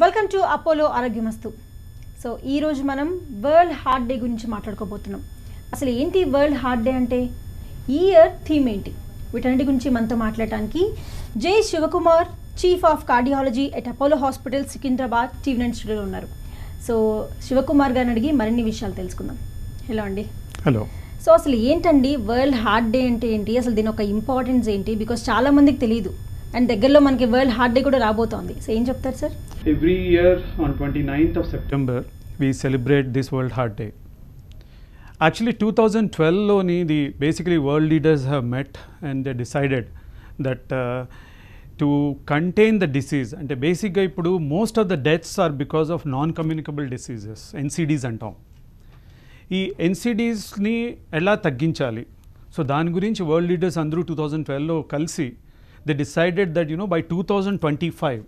Welcome to Apollo Arogyamastu so ఈరోజు మనం world heart day గురించి మాట్లాడుకోబోతున్నాం అసలు ఏంటి వరల్డ్ హార్ట్ డే అంటే ఈ ఇయర్ థీమ్ ఏంటి వీటన్నిటి గురించి మనతో మాట్లాడటానికి Jai Sivakumar chief of cardiology at Apollo hospital Secunderabad TV nine స్టూడియోలో ఉన్నారు సో శివకుమార్ గారిని అడిగి మరిన్ని విషయాలు తెలుసుకుందాం హలో అండి హలో సో అసలు ఏంటండి వరల్డ్ హార్ట్ డే అంటే ఏంటి అసలు దీని ఒక ఇంపార్టెన్స్ ఏంటి బికాస్ చాలామందికి తెలియదు అండ్ దగ్గరలో మనకి వరల్డ్ హార్ట్ డే కూడా రాబోతోంది సో ఏం చెప్తారు sir every year on twenty ninth of September we celebrate this world heart day actually two thousand ట్వెల్వ్లోని the basically world leaders have met and they decided that to contain the disease అంటే బేసిక్గా ఇప్పుడు most of the deaths are because of non communicable diseases NCDs అంటాం ఈ ఎన్సిడీస్ని ఎలా తగ్గించాలి so దాని గురించి వరల్డ్ లీడర్స్ అందరూ టూ థౌజండ్ ట్వెల్వ్లో కలిసి they decided that you know by 2025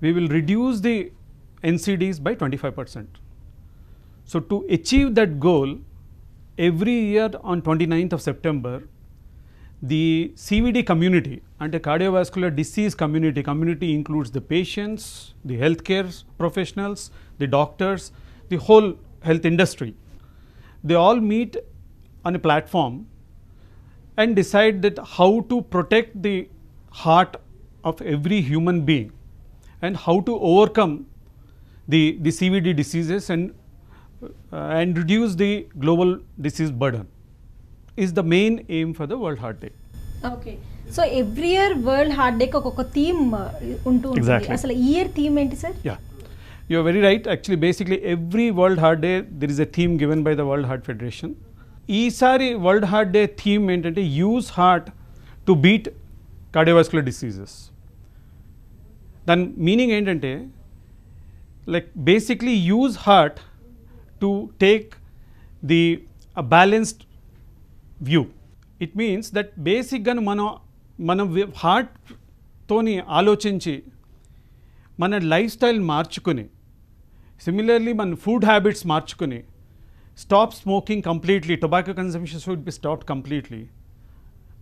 we will reduce the NCDs by 25 percent. So, to achieve that goal every year on 29th of September the CVD community and the cardiovascular disease community, community includes the patients, the healthcare professionals, the doctors, the whole health industry. They all meet on a platform and decide that how to protect the heart of every human being and how to overcome the, the CVD diseases and, uh, and reduce the global disease burden is the main aim for the World Heart Day. Okay. So, every year World Heart Day has uh, a theme. Exactly. What is the year theme, sir? Yeah. You are very right. Actually, basically every World Heart Day, there is a theme given by the World Heart Federation. ఈసారి world heart day theme ఏంటంటే use heart to beat cardiovascular diseases దాని meaning ఏంటంటే like basically use heart to take the balanced view it means that బేసిక్గా మనం మనం హార్ట్తోని ఆలోచించి మన లైఫ్ స్టైల్ మార్చుకుని సిమిలర్లీ మన ఫుడ్ హ్యాబిట్స్ మార్చుకుని stop smoking completely, tobacco consumption should be stopped completely.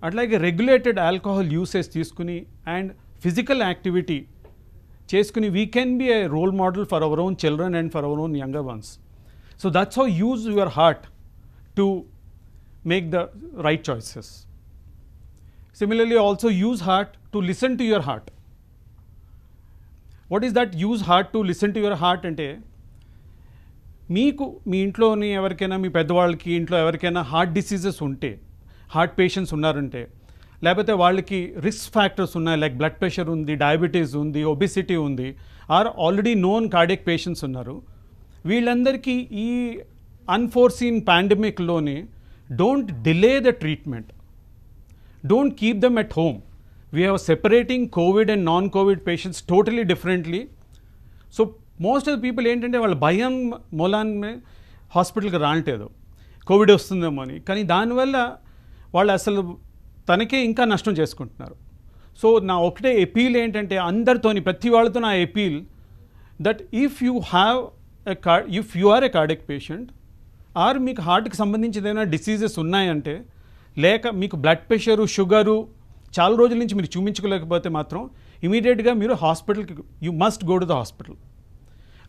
And like a regulated alcohol usage and physical activity, we can be a role model for our own children and for our own younger ones. So that's how use your heart to make the right choices. Similarly, also use heart to listen to your heart. What is that use heart to listen to your heart and a మీకు మీ ఇంట్లోని ఎవరికైనా మీ పెద్దవాళ్ళకి ఇంట్లో ఎవరికైనా heart diseases ఉంటే heart patients ఉన్నారంటే లేకపోతే వాళ్ళకి రిస్క్ ఫ్యాక్టర్స్ ఉన్నాయి లైక్ బ్లడ్ ప్రెషర్ ఉంది డయాబెటీస్ ఉంది ఒబిసిటీ ఉంది or already known cardiac patients ఉన్నారు వీళ్ళందరికీ ఈ అన్ఫోర్సీన్ పాండమిక్లోని don't delay the treatment don't keep them at home we have separating covid and non covid patients totally differently so most of the people ఏంటంటే వాళ్ళ భయం మూలాన్ని హాస్పిటల్కి రావట్లేదు కోవిడ్ వస్తుందేమో అని కానీ దానివల్ల వాళ్ళు అసలు తనకే ఇంకా నష్టం చేసుకుంటున్నారు సో నా ఒకటే ఎపీల్ ఏంటంటే అందరితోని ప్రతి వాళ్ళతో నా appeal that if you have a card if you are a cardiac patient or మీకు హార్ట్కి సంబంధించిన ఏదైనా డిసీజెస్ ఉన్నాయంటే లేక మీకు బ్లడ్ ప్రెషరు షుగరు చాలా రోజుల నుంచి మీరు చూపించుకోలేకపోతే మాత్రం ఇమీడియట్గా మీరు హాస్పిటల్కి you must go to the hospital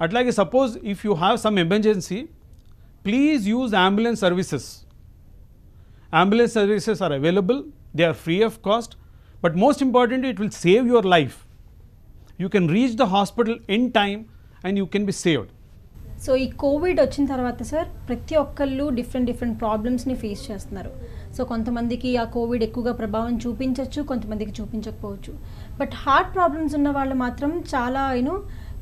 అట్లాగే suppose if you have some emergency please use ambulance services ambulance services are available they are free of cost but most important it will save your life you can reach the hospital in time and you can be saved so ఈ covid వచ్చిన తర్వాత sir ప్రతి ఒక్కళ్ళు different different ప్రాబ్లమ్స్ని face చేస్తున్నారు so కొంతమందికి ఆ Covid ఎక్కువగా ప్రభావం చూపించవచ్చు కొంతమందికి చూపించకపోవచ్చు బట్ హార్ట్ ప్రాబ్లమ్స్ ఉన్న వాళ్ళు మాత్రం చాలా యూనో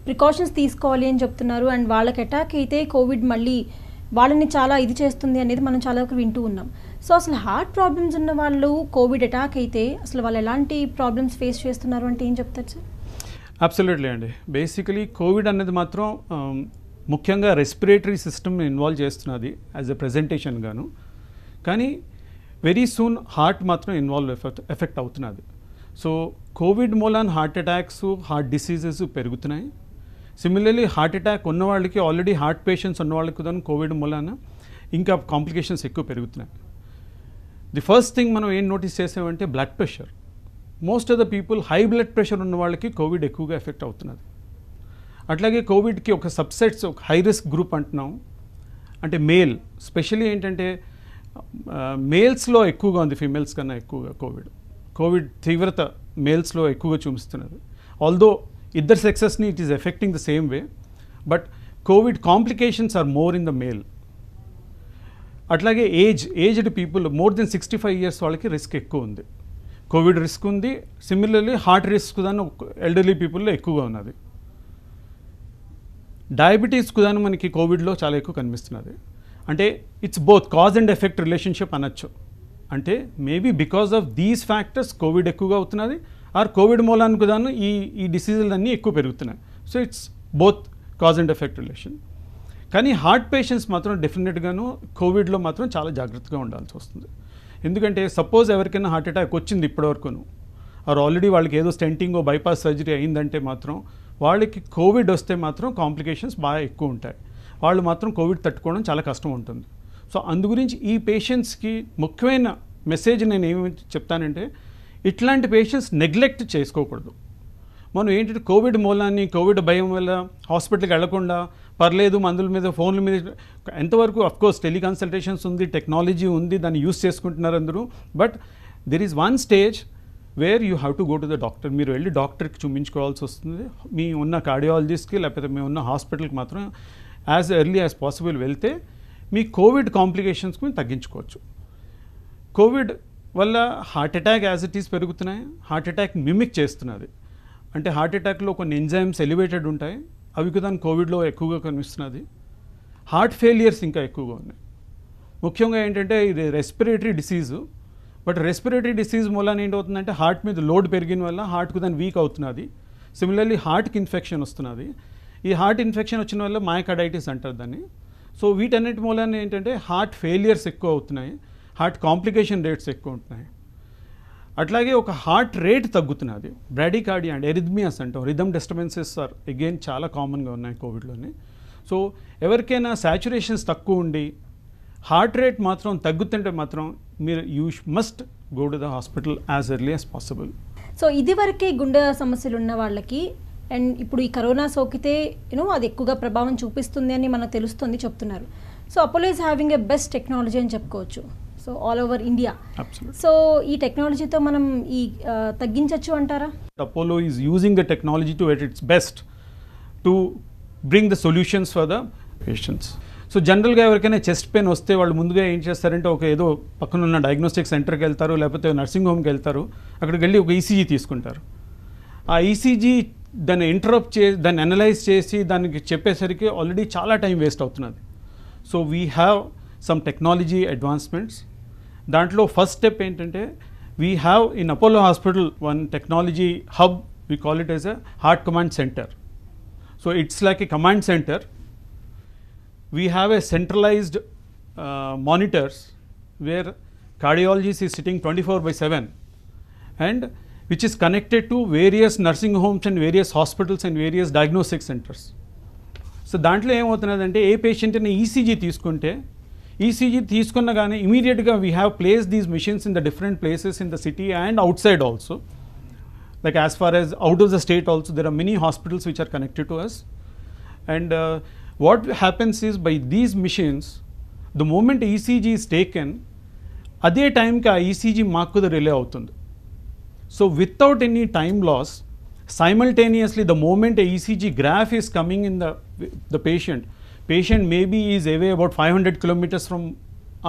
ప్రికాషన్స్ తీసుకోవాలి అని చెప్తున్నారు అండ్ వాళ్ళకి అటాక్ అయితే కోవిడ్ మళ్ళీ వాళ్ళని చాలా ఇది చేస్తుంది అనేది మనం చాలా వరకు వింటూ ఉన్నాం సో అసలు హార్ట్ ప్రాబ్లమ్స్ ఉన్న వాళ్ళు కోవిడ్ అటాక్ అయితే అసలు వాళ్ళు ఎలాంటి ప్రాబ్లమ్స్ ఫేస్ చేస్తున్నారు అంటే ఏం చెప్తారు సార్ అబ్సల్యూట్లీ అండి బేసికలీ కోవిడ్ అనేది మాత్రం ముఖ్యంగా రెస్పిరేటరీ సిస్టమ్ ఇన్వాల్వ్ చేస్తున్నది యాజ్ ఎ ప్రజెంటేషన్ గాను కానీ వెరీ సూన్ హార్ట్ మాత్రం ఇన్వాల్వ్ ఎఫెక్ట్ ఎఫెక్ట్ అవుతున్నది సో కోవిడ్ మూలాన్ హార్ట్ అటాక్స్ హార్ట్ డిసీజెస్ పెరుగుతున్నాయి సిమిలర్లీ హార్ట్ అటాక్ ఉన్న వాళ్ళకి ఆల్రెడీ హార్ట్ పేషెంట్స్ ఉన్న వాళ్ళకి దాని కోవిడ్ మూలాన ఇంకా కాంప్లికేషన్స్ ఎక్కువ పెరుగుతున్నాయి ది ఫస్ట్ థింగ్ మనం ఏం నోటీస్ చేసామంటే blood pressure most of the people high blood pressure ఉన్న వాళ్ళకి కోవిడ్ ఎక్కువగా ఎఫెక్ట్ అవుతున్నది అట్లాగే కోవిడ్కి ఒక సబ్సెట్స్ ఒక హై రిస్క్ గ్రూప్ అంటున్నాం అంటే మేల్ స్పెషలీ ఏంటంటే మేల్స్లో ఎక్కువగా ఉంది ఫీమేల్స్ కన్నా ఎక్కువగా కోవిడ్ కోవిడ్ తీవ్రత మేల్స్లో ఎక్కువగా చూపిస్తున్నది ఆల్దో ఇద్దరు సెక్సెస్ని it is affecting the same way but covid complications are more in the male అట్లాగే age aged people more than sixty five years వాళ్ళకి రిస్క్ ఎక్కువ ఉంది కోవిడ్ రిస్క్ ఉంది సిమిలర్లీ హార్ట్ రిస్క్ దాని ఎల్డర్లీ పీపుల్లో ఎక్కువగా ఉన్నది డయాబెటీస్ కుదాను మనకి కోవిడ్లో చాలా ఎక్కువ కనిపిస్తున్నది అంటే it's both cause and effect relationship అనొచ్చు అంటే maybe because of these factors covid ఎక్కువగా అవుతున్నది ఆర్ కోవిడ్ మూలానికి దాను ఈ ఈ అన్నీ ఎక్కువ పెరుగుతున్నాయి so it's both cause and effect relation కానీ హార్ట్ పేషెంట్స్ మాత్రం డెఫినెట్గాను కోవిడ్లో మాత్రం చాలా జాగ్రత్తగా ఉండాల్సి వస్తుంది ఎందుకంటే సపోజ్ ఎవరికైనా హార్ట్ అటాక్ వచ్చింది ఇప్పటివరకును ఆర్ ఆల్రెడీ వాళ్ళకి ఏదో స్టెంటింగో బైపాస్ సర్జరీ అయిందంటే మాత్రం వాళ్ళకి కోవిడ్ వస్తే మాత్రం కాంప్లికేషన్స్ బాగా ఎక్కువ ఉంటాయి వాళ్ళు మాత్రం కోవిడ్ తట్టుకోవడం చాలా కష్టం ఉంటుంది సో అందు గురించి ఈ పేషెంట్స్కి ముఖ్యమైన మెసేజ్ నేను ఏమి చెప్తానంటే ఇట్లాంటి పేషెంట్స్ నెగ్లెక్ట్ చేసుకోకూడదు మనం ఏంటంటే కోవిడ్ మూలాన్ని కోవిడ్ భయం వల్ల హాస్పిటల్కి వెళ్లకుండా పర్లేదు మందుల మీద ఫోన్ల మీద ఎంతవరకు అఫ్కోర్స్ టెలికన్సల్టేషన్స్ ఉంది టెక్నాలజీ ఉంది దాన్ని యూస్ చేసుకుంటున్నారు అందరూ but there is one stage where you have to go to the doctor మీరు వెళ్ళి డాక్టర్కి చూపించుకోవాల్సి వస్తుంది మీ ఉన్న కార్డియాలజిస్ట్కి లేకపోతే మీ ఉన్న హాస్పిటల్కి మాత్రం యాజ్ ఎర్లీ యాజ్ పాసిబుల్ వెళ్తే మీ కోవిడ్ కాంప్లికేషన్స్ మేము తగ్గించుకోవచ్చు కోవిడ్ వల్ల heart attack as it is పెరుగుతున్నాయి హార్ట్ అటాక్ మిమిక్ చేస్తున్నది అంటే హార్ట్ అటాక్లో కొన్ని ఎంజైమ్స్ ఎలివేటెడ్ ఉంటాయి అవి కూడా కోవిడ్లో ఎక్కువగా కనిపిస్తున్నది హార్ట్ ఫెయిలియర్స్ ఇంకా ఎక్కువగా ఉన్నాయి ముఖ్యంగా ఏంటంటే ఇది respiratory disease but respiratory disease మూలాన ఏంటవుతుందంటే హార్ట్ మీద లోడ్ పెరిగిన వల్ల హార్ట్కు దాని వీక్ అవుతున్నది సిమిలర్లీ హార్ట్కి ఇన్ఫెక్షన్ వస్తున్నది ఈ హార్ట్ ఇన్ఫెక్షన్ వచ్చిన వల్ల మైకడైటిస్ అంటారు దాన్ని సో వీటన్నిటి మూలాన ఏంటంటే హార్ట్ ఫెయిలియర్స్ ఎక్కువ అవుతున్నాయి హార్ట్ కాంప్లికేషన్ రేట్స్ ఎక్కువ ఉంటున్నాయి అట్లాగే ఒక హార్ట్ రేట్ తగ్గుతున్నది బ్రాడికార్డి అండ్ ఎరిథ్మియాస్ అంటాం రిథమ్ డిస్టర్బెన్సెస్ సార్ అగైన్ చాలా కామన్గా ఉన్నాయి కోవిడ్లోనే సో ఎవరికైనా శాచురేషన్స్ తక్కువ ఉండి హార్ట్ రేట్ మాత్రం తగ్గుతుంటే మాత్రం మీరు you must go to the hospital as early as possible so ఇది వరకే గుండె సమస్యలు ఉన్న వాళ్ళకి అండ్ ఇప్పుడు ఈ కరోనా సోకితే యూనో అది ఎక్కువగా ప్రభావం చూపిస్తుంది అని మనకు తెలుస్తుంది చెప్తున్నారు so Apollo is having a best technology అని చెప్పుకోవచ్చు so all over India so ఈ టెక్నాలజీతో మనం ఈ తగ్గించవచ్చు అంటారా Apollo is using the technology to at its best to bring the solutions for the patients so జనరల్గా ఎవరికైనా చెస్ట్ పెయిన్ వస్తే వాళ్ళు ముందుగా ఏం చేస్తారంటే ఒక ఏదో పక్కన ఉన్న డయాగ్నోస్టిక్ సెంటర్కి వెళ్తారు లేకపోతే నర్సింగ్ హోమ్కి వెళ్తారు అక్కడికి వెళ్ళి ఒక ఈసీజీ e తీసుకుంటారు ఆ ఈసీజీ e దాన్ని ఇంటరప్ట్ చేసి దాన్ని అనలైజ్ చేసి దానికి చెప్పేసరికి ఆల్రెడీ చాలా టైం వేస్ట్ అవుతున్నది so we have some technology advancements దాంట్లో ఫస్ట్ స్టెప్ ఏంటంటే we have in Apollo hospital one technology hub we call it as a heart command centre so it's like a command centre we have a centralised monitors where cardiologists ఈ sitting twenty four by seven and which is connected to various nursing homes and various hospitals and various diagnostic centres so దాంట్లో ఏమవుతున్నదంటే ఏ పేషెంట్ని ECG e తీసుకుంటే ECG తీసుకున్న కానీ ఇమీడియట్గా we have place these machines in the different places in the city and outside also like as far as out of the state also there are many hospitals which are connected to us and uh, what happens is by these machines the moment ECG is taken అదే టైంకి ఆ ECG మాకు relay అవుతుంది so without any time loss simultaneously the moment ECG graph is coming in the the patient patient maybe is away about 500 kilometers from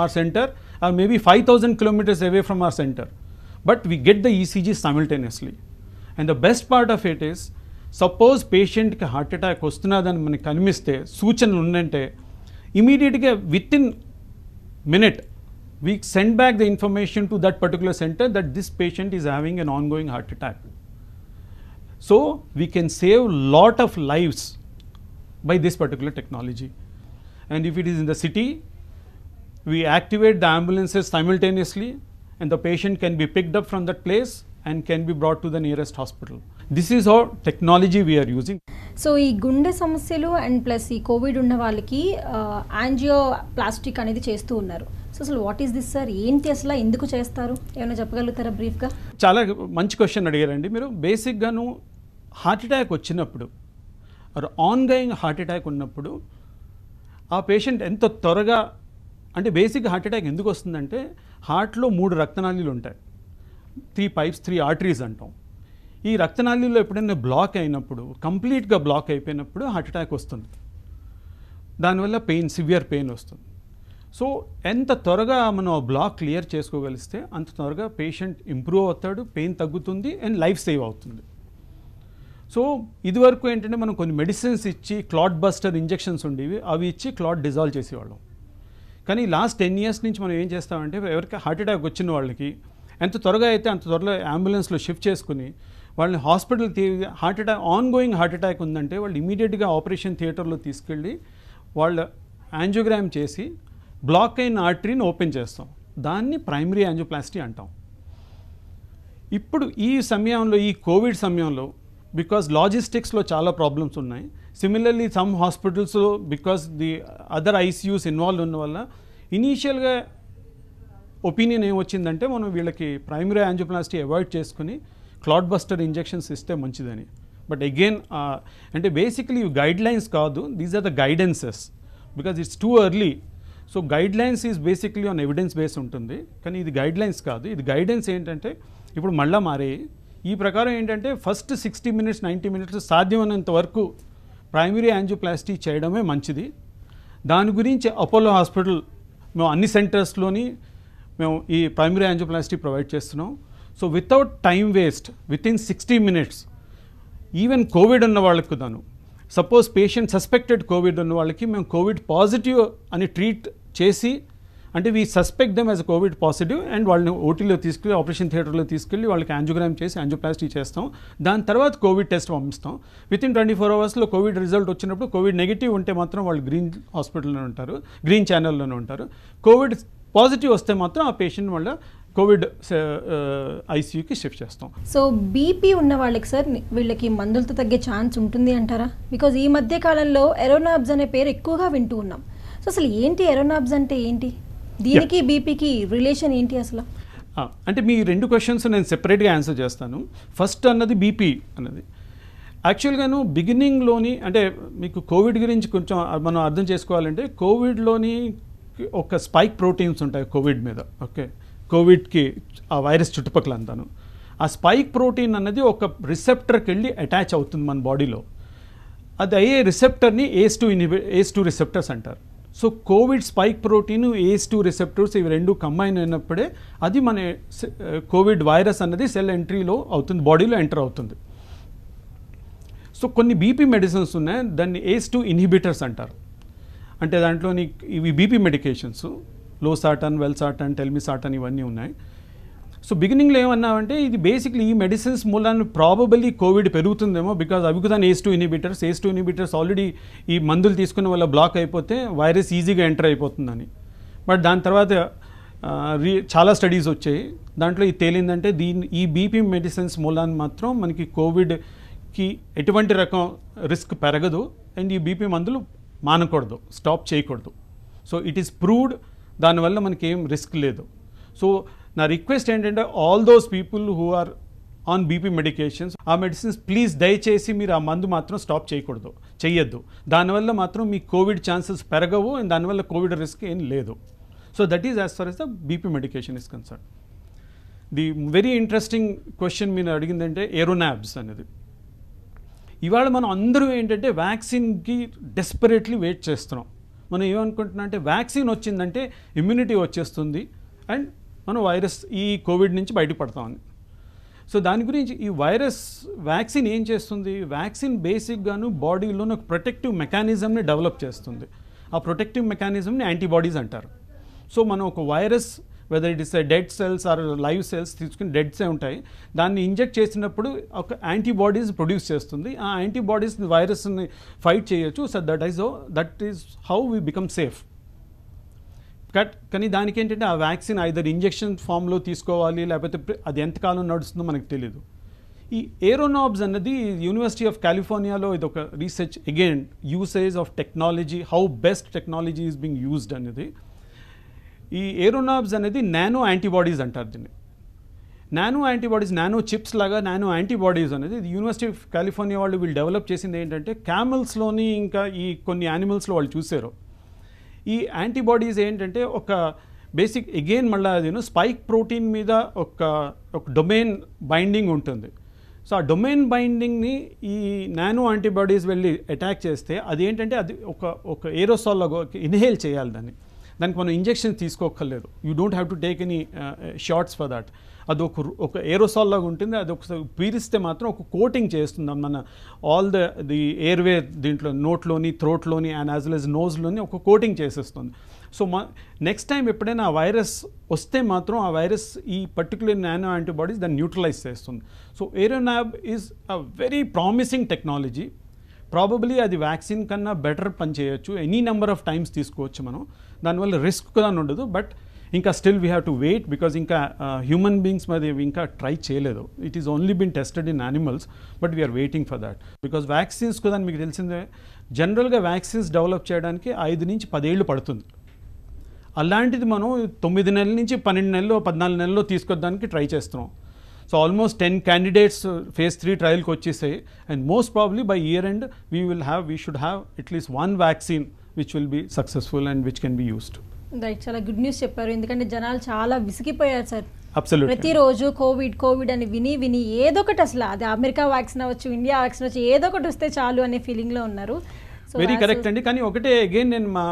our center or maybe 5000 kilometers away from our center, but we get the ECG simultaneously. And the best part of it is, suppose పేషెంట్కి heart attack వస్తున్నదని మనకి కనిపిస్తే సూచనలు ఉందంటే immediate with within minute we send back the information to that particular center that this patient is having an ongoing heart attack. So, we can save lot of lives by this particular technology. And if it is in the city, we activate the ambulances simultaneously and the patient can be picked up from that place and can be brought to the nearest hospital. This is how technology we are using so ఈ గుండె సమస్యలు and plus ఈ Covid ఉన్న వాళ్ళకి angio plastic అనేది చేస్తూ ఉన్నారు so అసలు వాట్ ఈస్ దిస్ సార్ ఏంటి అసలు ఎందుకు చేస్తారు ఏమైనా చెప్పగలుగుతారా బ్రీఫ్గా చాలా మంచి క్వశ్చన్ అడిగారండి మీరు బేసిక్గాను హార్ట్ అటాక్ వచ్చినప్పుడు ఆర్ ఆన్గోయింగ్ హార్ట్ అటాక్ ఉన్నప్పుడు ఆ పేషెంట్ ఎంత త్వరగా అంటే బేసిక్ హార్ట్ అటాక్ ఎందుకు వస్తుందంటే హార్ట్లో మూడు రక్తనాళీలు ఉంటాయి త్రీ పైప్స్ త్రీ ఆర్టరీస్ అంటాం ఈ రక్తనాళీలో ఎప్పుడైనా బ్లాక్ అయినప్పుడు కంప్లీట్గా బ్లాక్ అయిపోయినప్పుడు హార్ట్ అటాక్ వస్తుంది దానివల్ల పెయిన్ సివియర్ పెయిన్ వస్తుంది సో ఎంత త్వరగా మనం ఆ బ్లాక్ క్లియర్ చేసుకోగలిస్తే అంత త్వరగా పేషెంట్ ఇంప్రూవ్ అవుతాడు పెయిన్ తగ్గుతుంది అండ్ లైఫ్ సేవ్ అవుతుంది సో ఇదివరకు ఏంటంటే మనం కొన్ని మెడిసిన్స్ ఇచ్చి క్లాట్ బస్టర్ ఇంజెక్షన్స్ ఉండేవి అవి ఇచ్చి క్లాట్ డిజాల్వ్ చేసేవాళ్ళం కానీ లాస్ట్ టెన్ ఇయర్స్ నుంచి మనం ఏం చేస్తామంటే ఎవరికి హార్ట్ అటాక్ వచ్చిన వాళ్ళకి ఎంత త్వరగా అయితే అంత త్వరలో అంబులెన్స్లో షిఫ్ట్ చేసుకుని వాళ్ళని hospital heart attack ongoing heart attack ఉందంటే వాళ్ళు ఇమీడియట్గా ఆపరేషన్ థియేటర్లో తీసుకెళ్ళి వాళ్ళ యాంజియోగ్రామ్ చేసి బ్లాక్ అయిన ఆర్టరీని ఓపెన్ చేస్తాం దాన్ని ప్రైమరీ యాంజియోప్లాస్టీ అంటాం ఇప్పుడు ఈ సమయంలో ఈ కోవిడ్ సమయంలో బికాస్ లాజిస్టిక్స్లో చాలా ప్రాబ్లమ్స్ ఉన్నాయి similarly some hospitals because the other ICUs involve ఉన్న వల్ల ఇనీషియల్గా ఒపీనియన్ ఏమొచ్చిందంటే మనం వీళ్ళకి ప్రైమరీ యాంజియోప్లాస్టీ అవాయిడ్ చేసుకుని క్లాడ్ బస్టర్ ఇంజెక్షన్స్ ఇస్తే మంచిదని బట్ అగైన్ అంటే బేసికలీ గైడ్ లైన్స్ కాదు these are the guidances because it's too early so guidelines is basically on evidence base ఉంటుంది కానీ ఇది గైడ్ లైన్స్ కాదు ఇది గైడెన్స్ ఏంటంటే ఇప్పుడు మళ్ళీ మారే ఈ ప్రకారం ఏంటంటే first sixty minutes ninety minutes సాధ్యమైనంత వరకు ప్రైమరీ యాంజియోప్లాస్టీ చేయడమే మంచిది దాని గురించి అపోలో హాస్పిటల్ మేము అన్ని సెంటర్స్లోని మేము ఈ ప్రైమరీ యాంజియోప్లాస్టీ ప్రొవైడ్ చేస్తున్నాం so without time waste within sixty minutes even covid ఉన్న వాళ్ళకు దాను సపోజ్ పేషెంట్ సస్పెక్టెడ్ కోవిడ్ ఉన్న వాళ్ళకి మేము కోవిడ్ పాజిటివ్ అని ట్రీట్ చేసి అంటే we suspect them as covid positive and వాళ్ళని ఓటీలో తీసుకెళ్ళి ఆపరేషన్ థియేటర్లో తీసుకెళ్ళి వాళ్ళకి యాంజోగ్రామ్ చేసి యాంజోప్లాస్టీ చేస్తాం దాని తర్వాత కోవిడ్ టెస్ట్ పంపిస్తాం విత్ ఇన్ ట్వంటీ ఫోర్ అవర్స్లో కోవిడ్ రిజల్ట్ వచ్చినప్పుడు కోవిడ్ నెగిటివ్ ఉంటే మాత్రం వాళ్ళు గ్రీన్ హాస్పిటల్లోనే ఉంటారు గ్రీన్ ఛానల్లోనే ఉంటారు కోవిడ్ పాజిటివ్ వస్తే మాత్రం ఆ పేషెంట్ వాళ్ళ కోవిడ్ ఐసీయూకి షిఫ్ట్ చేస్తాం సో బీపీ ఉన్న వాళ్ళకి సార్ వీళ్ళకి మందులతో తగ్గే ఛాన్స్ ఉంటుంది అంటారా బికాజ్ ఈ మధ్య కాలంలో ఎరోనాబ్స్ అనే పేరు ఎక్కువగా వింటూ ఉన్నాం సో అసలు ఏంటి ఎరోనాబ్స్ అంటే ఏంటి దీనికి బీపీకి రిలేషన్ ఏంటి అసలు అంటే మీ రెండు క్వశ్చన్స్ నేను సెపరేట్గా ఆన్సర్ చేస్తాను ఫస్ట్ అన్నది బీపీ అన్నది యాక్చువల్గాను బిగినింగ్లోని అంటే మీకు కోవిడ్ గురించి కొంచెం మనం అర్థం చేసుకోవాలంటే కోవిడ్లోని ఒక స్పైక్ ప్రోటీన్స్ ఉంటాయి కోవిడ్ మీద ఓకే కోవిడ్కి ఆ వైరస్ చుట్టుపక్కల అంతాను ఆ స్పైక్ ప్రోటీన్ అన్నది ఒక రిసెప్టర్కి వెళ్ళి అటాచ్ అవుతుంది మన బాడీలో అది అయ్యే రిసెప్టర్ని ఏస్ టూ ఇన్హిబి ఏస్ టూ రిసెప్టర్స్ అంటారు so covid spike protein ACE two receptors ఇవి రెండు కంబైన్ అయినప్పుడే అది మన కోవిడ్ వైరస్ అనేది సెల్ ఎంట్రీలో అవుతుంది బాడీలో ఎంటర్ అవుతుంది సో కొన్ని బీపీ మెడిసిన్స్ ఉన్నాయి దాన్ని ఏస్ టూ ఇన్హిబిటర్స్ అంటారు అంటే దాంట్లోని ఇవి బీపీ మెడికేషన్స్ లో సాటన్ వెల్ సాటన్ టెల్మిసాటన్ ఇవన్నీ ఉన్నాయి సో బిగినింగ్లో ఏమన్నామంటే ఇది బేసిక్లీ ఈ మెడిసిన్స్ మూలాన్ని ప్రాబబలీ కోవిడ్ పెరుగుతుందేమో బికాజ్ అవి కూడా ACE two inhibitors ACE two inhibitors already ఈ మందులు తీసుకున్న వల్ల బ్లాక్ అయిపోతే వైరస్ ఈజీగా ఎంటర్ అయిపోతుందని బట్ దాని తర్వాత రీ చాలా స్టడీస్ వచ్చాయి దాంట్లో ఇది తేలిందంటే దీని ఈ బీపీ మెడిసిన్స్ మూలాన్ని మాత్రం మనకి కోవిడ్కి ఎటువంటి రకం రిస్క్ పెరగదు అండ్ ఈ బీపీ మందులు మానకూడదు స్టాప్ చేయకూడదు సో ఇట్ ఈస్ ప్రూవ్డ్ దానివల్ల మనకి ఏం రిస్క్ లేదు సో నా రిక్వెస్ట్ ఏంటంటే all those people who are on BP medications ఆ మెడిసిన్స్ ప్లీజ్ దయచేసి మీరు ఆ మందు మాత్రం స్టాప్ చేయకూడదు చెయ్యొద్దు దానివల్ల మాత్రం మీ కోవిడ్ ఛాన్సెస్ పెరగవు అండ్ దానివల్ల కోవిడ్ రిస్క్ ఏం లేదు so that is as far as the BP medication is concern the very interesting question మీరు అడిగిందంటే ఏరోనాబ్స్ అనేది ఇవాళ మనం అందరూ ఏంటంటే వ్యాక్సిన్కి డెస్పరేట్లీ వెయిట్ చేస్తున్నాం మనం ఏమనుకుంటున్నాం అంటే వ్యాక్సిన్ వచ్చిందంటే ఇమ్యూనిటీ వచ్చేస్తుంది అండ్ మనం వైరస్ ఈ కోవిడ్ నుంచి బయటపడతామని సో దాని గురించి ఈ వైరస్ వ్యాక్సిన్ ఏం చేస్తుంది వ్యాక్సిన్ బేసిక్గాను బాడీలో ఒక ప్రొటెక్టివ్ మెకానిజంని డెవలప్ చేస్తుంది ఆ ప్రొటెక్టివ్ మెకానిజంని యాంటీబాడీస్ అంటారు సో మనం ఒక virus whether it is dead cells or live cells తీసుకుని డెడ్సే ఉంటాయి దాన్ని ఇంజెక్ట్ చేసినప్పుడు ఒక యాంటీబాడీస్ ప్రొడ్యూస్ చేస్తుంది ఆ యాంటీబాడీస్ వైరస్ని ఫైట్ చేయొచ్చు so that is that is how we become safe కట్ కానీ దానికి ఏంటంటే ఆ వ్యాక్సిన్ ఐదర్ ఇంజెక్షన్ ఫామ్లో తీసుకోవాలి లేకపోతే అది ఎంతకాలం నడుస్తుందో మనకు తెలియదు ఈ ఏరోనాబ్స్ అన్నది యూనివర్సిటీ ఆఫ్ కాలిఫోర్నియాలో ఇది ఒక research again usage of technology how best technology is being used అనేది ఈ ఏరోనాబ్స్ అనేది నానో యాంటీబాడీస్ అంటారు దీన్ని నానో యాంటీబాడీస్ నానో చిప్స్ లాగా నానో యాంటీబాడీస్ అనేది యూనివర్సిటీ ఆఫ్ కాలిఫోర్నియా వాళ్ళు వీళ్ళు డెవలప్ చేసింది ఏంటంటే క్యామల్స్లోని ఇంకా ఈ కొన్ని యానిమల్స్లో వాళ్ళు చూసారు ఈ యాంటీబాడీస్ ఏంటంటే ఒక బేసిక్ ఎగైన్ మళ్ళీ అది స్పైక్ ప్రోటీన్ మీద ఒక ఒక డొమైన్ బైండింగ్ ఉంటుంది సో ఆ డొమైన్ బైండింగ్ని ఈ నానో యాంటీబాడీస్ వెళ్ళి అటాక్ చేస్తే అదేంటంటే అది ఒక ఒక ఏరోసాల్లో ఇన్హేల్ చేయాలి దాన్ని దానికి మనం ఇంజెక్షన్ తీసుకోక్కర్లేదు you don't have to take any shots for that అది ఒక ఒక ఏరోసాల్ లాగా ఉంటుంది అది ఒకసారి పీరిస్తే మాత్రం ఒక కోటింగ్ చేస్తుందాం మన ఆల్ ద ది ఎయిర్వే దీంట్లో నోట్లోని త్రోట్లోని అండ్ యాజ్ వెల్ ఎస్ నోజ్లోని ఒక కోటింగ్ చేసేస్తుంది సో మా నెక్స్ట్ టైం ఎప్పుడైనా ఆ వైరస్ వస్తే మాత్రం ఆ వైరస్ ఈ పర్టికులర్ నానో యాంటీబాడీస్ దాన్ని న్యూట్రలైజ్ చేస్తుంది so AeroNab is a very promising technology probably అది వ్యాక్సిన్ కన్నా బెటర్ పనిచేయచ్చు ఎనీ నెంబర్ ఆఫ్ టైమ్స్ తీసుకోవచ్చు మనం దానివల్ల రిస్క్ కూడా ఉండదు బట్ ఇంకా still we have to wait because ఇంకా హ్యూమన్ బీయింగ్స్ మీద ఇంకా ట్రై చేయలేదు it is only been tested in animals but we are waiting for that because vaccines కూడా మీకు తెలిసిందే జనరల్గా వ్యాక్సిన్స్ డెవలప్ చేయడానికి ఐదు నుంచి పదేళ్ళు పడుతుంది అలాంటిది మనం తొమ్మిది నెలల నుంచి పన్నెండు నెలలు పద్నాలుగు నెలల్లో తీసుకొద్దానికి ట్రై చేస్తున్నాం so almost ten candidates phase three ట్రయల్కి వచ్చేసాయి and most probably by year end we will have we should have at least one vaccine which will be successful and which can be used చాలా good news చెప్పారు ఎందుకంటే జనాలు చాలా విసిగిపోయారు sir ప్రతిరోజు covid covid అని విని విని ఏదో ఒకటి అసలు అది అమెరికా వ్యాక్సిన్ అవ్వచ్చు ఇండియా వ్యాక్సిన్ అవ్వచ్చు ఏదో ఒకటి వస్తే చాలు అనే ఫీలింగ్లో ఉన్నారు వెరీ కరెక్ట్ అండి కానీ ఒకటే అగైన్ నేను మా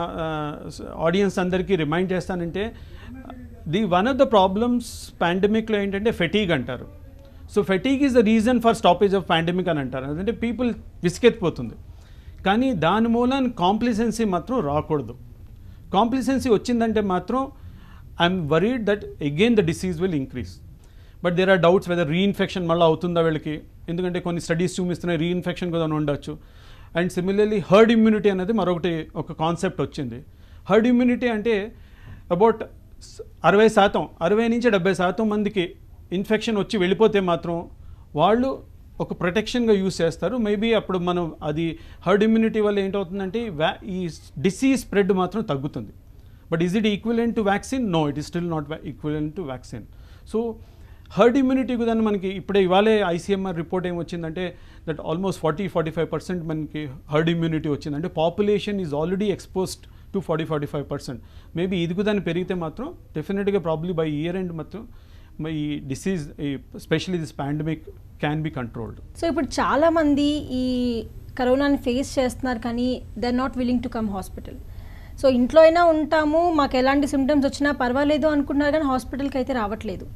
ఆడియన్స్ అందరికీ రిమైండ్ చేస్తానంటే the one of the problems పాండమిక్లో ఏంటంటే ఫెటీగ్ అంటారు so fatigue is the reason for stoppage of pandemic అని అంటారు అంటే పీపుల్ విసికెత్తిపోతుంది కానీ దాని మూలాన్ని కాంప్లిసెన్సీ మాత్రం రాకూడదు కాంప్లిసెన్సీ వచ్చిందంటే మాత్రం I'm worried that again the disease will increase but there are doubts whether reinfection మళ్ళీ అవుతుందా వీళ్ళకి ఎందుకంటే కొన్ని స్టడీస్ చూపిస్తున్నాయి రీఇన్ఫెక్షన్ కూడా ఉండొచ్చు అండ్ సిమిలర్లీ హర్డ్ ఇమ్యూనిటీ అనేది మరొకటి ఒక కాన్సెప్ట్ వచ్చింది హర్డ్ ఇమ్యూనిటీ అంటే అబౌట్ అరవై శాతం అరవై నుంచి డెబ్బై శాతం మందికి ఇన్ఫెక్షన్ వచ్చి వెళ్ళిపోతే మాత్రం వాళ్ళు ఒక ప్రొటెక్షన్గా యూస్ చేస్తారు మేబీ అప్పుడు మనం అది హర్డ్ ఇమ్యూనిటీ వల్ల ఏంటవుతుందంటే వ్యా ఈ డిసీజ్ స్ప్రెడ్ మాత్రం తగ్గుతుంది but is it equivalent to vaccine no it is still not equivalent to vaccine so herd immunity దాన్ని మనకి ఇప్పుడే ఇవాళే ఐసీఎంఆర్ రిపోర్ట్ ఏమొచ్చిందంటే that almost forty forty five percent మనకి హర్డ్ ఇమ్యూనిటీ వచ్చింది అంటే population is already exposed to forty forty five percent maybe ఇది కూడా పెరిగితే మాత్రం డెఫినెట్గా ప్రాబ్లీ బై ఇయర్ ఎండ్ మాత్రం ఈ డిసీజ్ ఈ specially this pandemic can be controlled so ఇప్పుడు చాలా మంది ఈ కరోనాని ఫేస్ చేస్తున్నారు కానీ they are not willing to come hospital so ఇంట్లో అయినా ఉంటాము మాకు ఎలాంటి సిమ్టమ్స్ వచ్చినా పర్వాలేదు అనుకుంటున్నారు కానీ హాస్పిటల్కి అయితే రావట్లేదు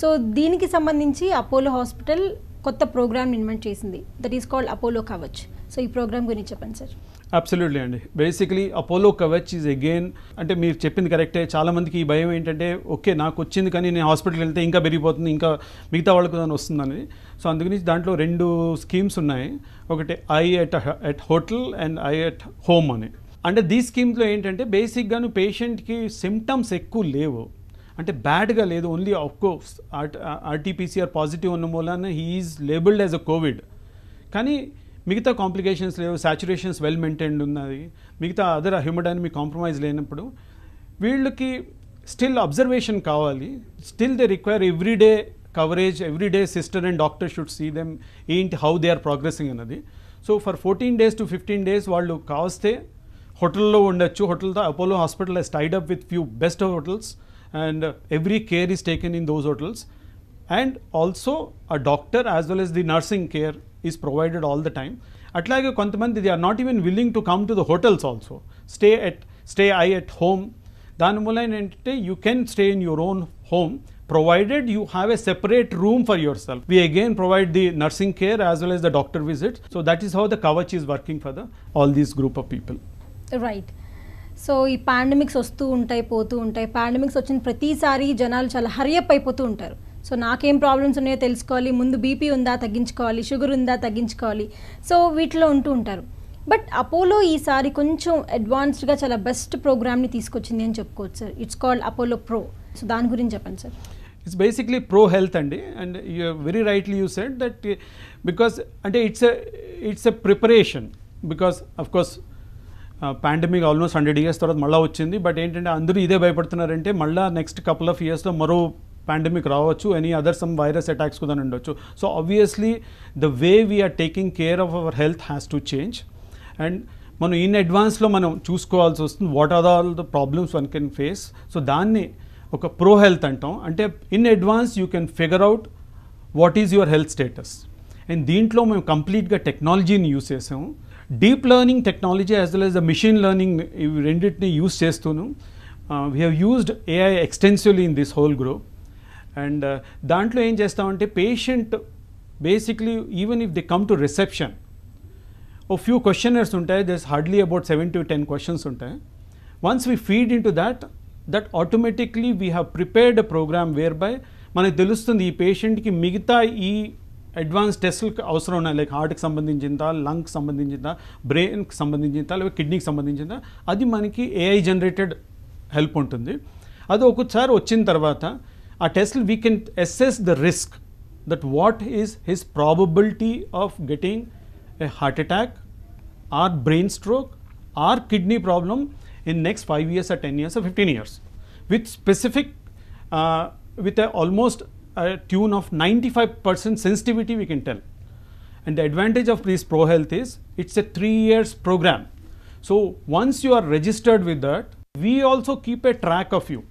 సో దీనికి సంబంధించి అపోలో హాస్పిటల్ కొత్త ప్రోగ్రామ్ ఇన్వెంట్ చేసింది that is called Apollo Kavach so ఈ ప్రోగ్రామ్ గురించి చెప్పండి సార్ అబ్సల్యూట్లీ అండి basically Apollo Kavach is again అంటే మీరు చెప్పింది కరెక్టే చాలామందికి ఈ భయం ఏంటంటే ఓకే నాకు వచ్చింది కానీ నేను హాస్పిటల్కి వెళ్తే ఇంకా పెరిగిపోతుంది ఇంకా మిగతా వాళ్ళకు దాని వస్తుందని సో అందుకని దాంట్లో రెండు స్కీమ్స్ ఉన్నాయి ఒకటి I at at hotel and I at home అని అంటే దీ స్కీమ్స్లో ఏంటంటే బేసిక్గాను పేషెంట్కి సిమ్టమ్స్ ఎక్కువ లేవు అంటే బ్యాడ్గా లేదు ఓన్లీ ఆఫ్కోర్స్ ఆర్టీపీసీఆర్ పాజిటివ్ ఉన్న మూలాన he is labelled as a covid కానీ మిగతా కాంప్లికేషన్స్ లేవు సాచురేషన్స్ వెల్ మెయింటైన్డ్ ఉన్నది మిగతా అదర్ హ్యూమడైనమిక్ కాంప్రమైజ్ లేనప్పుడు వీళ్ళకి స్టిల్ అబ్జర్వేషన్ కావాలి still they require everyday coverage everyday sister and doctor should see them ఏంటి హౌ దే ఆర్ ప్రోగ్రెసింగ్ అన్నది so for fourteen days to fifteen days వాళ్ళు కావస్తే హోటల్లో ఉండొచ్చు హోటల్తో Apollo hospital has tied up with few best hotels and every care is taken in those hotels and also ఆ doctor as well as the nursing care is provided all the time అట్లాగే కొంతమంది they are not even willing to come to the hotels also stay at stay I at home దాని మూలన ఏంటంటే you can stay in your own home provided you have a separate room for yourself. We again provide the nursing care as well as the doctor visit. So that is how the Kavach is working for the all these group of people. Right. So ఈ pandemics వస్తూ ఉంటాయి పోతూ ఉంటాయి pandemics వచ్చిన ప్రతిసారి జనాలు చాలా hurry up అయిపోతూ ఉంటారు సో నాకేం ప్రాబ్లమ్స్ ఉన్నాయో తెలుసుకోవాలి ముందు బీపీ ఉందా తగ్గించుకోవాలి షుగర్ ఉందా తగ్గించుకోవాలి సో వీటిలో ఉంటూ ఉంటారు బట్ అపోలో ఈసారి కొంచెం అడ్వాన్స్డ్గా చాలా బెస్ట్ ప్రోగ్రామ్ని తీసుకొచ్చింది అని చెప్పుకోవచ్చు sir it's called Apollo pro so దాని గురించి చెప్పండి sir it's basically pro health అండి and you very rightly you said that because అంటే it's it's a preparation because course pandemic almost hundred years తర్వాత మళ్ళీ వచ్చింది బట్ ఏంటంటే అందరూ ఇదే భయపడుతున్నారంటే మళ్ళీ నెక్స్ట్ కపుల్ ఆఫ్ ఇయర్స్లో మరో పాండమిక్ రావచ్చు any other some virus attacks కూడా ఉండొచ్చు so obviously the way we are taking care of our health has to change and మనం ఇన్ అడ్వాన్స్లో మనం చూసుకోవాల్సి వస్తుంది what are all the problems one can face so దాన్ని ఒక ప్రో హెల్త్ అంటాం అంటే in advance you can figure out what is your health status and దీంట్లో మేము కంప్లీట్గా టెక్నాలజీని యూస్ చేసాము deep learning technology as well as the machine learning ఇవి రెండింటిని యూస్ చేస్తూను we have used AI extensively in this whole group and uh, దాంట్లో ఏం చేస్తామంటే patient basically even if they come to reception ఓ ఫ్యూ క్వశ్చనర్స్ ఉంటాయి there's hardly about seven to ten questions ఉంటాయి once we feed in to that that automatically we have prepared programme where by మనకు తెలుస్తుంది ఈ పేషెంట్కి మిగతా ఈ advance టెస్టులకు అవసరం ఉన్నాయి లైక్ హార్ట్కి సంబంధించిందా లంగ్స్ సంబంధించిందా బ్రెయిన్కి సంబంధించిందా లేక కిడ్నీకి సంబంధించిందా అది మనకి ఏఐ జనరేటెడ్ హెల్ప్ ఉంటుంది అది ఒకసారి వచ్చిన తర్వాత at Tesla, we can assess the risk that what is his probability of getting a heart attack or brain stroke or kidney problem in next 5 years or 10 years or 15 years with specific uh, with a almost a tune of 95 percent sensitivity we can tell and the advantage of this pro health is it is a 3 years program. So, once you are registered with that we also keep a track of you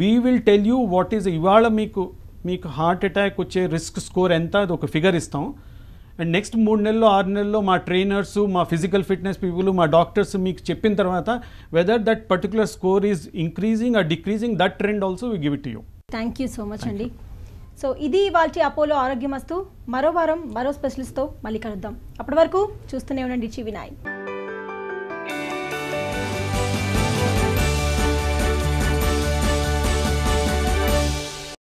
we will tell you what is ఇవాళ మీకు మీకు heart attack వచ్చే risk score ఎంత అది ఒక figure ఇస్తాం and next మూడు నెలల్లో ఆరు నెలల్లో మా ట్రైనర్స్ మా ఫిజికల్ ఫిట్నెస్ పీపుల్ మా డాక్టర్స్ మీకు చెప్పిన తర్వాత whether that particular score is increasing or decreasing that trend also we give it you thank you so much అండి సో ఇది వాళ్ళ అపోలో వస్తూ మరో వారం మరో స్పెషలిస్ట్తో మళ్ళీ కలుద్దాం అప్పటి వరకు చూస్తూనే ఉండండి చివినాయ్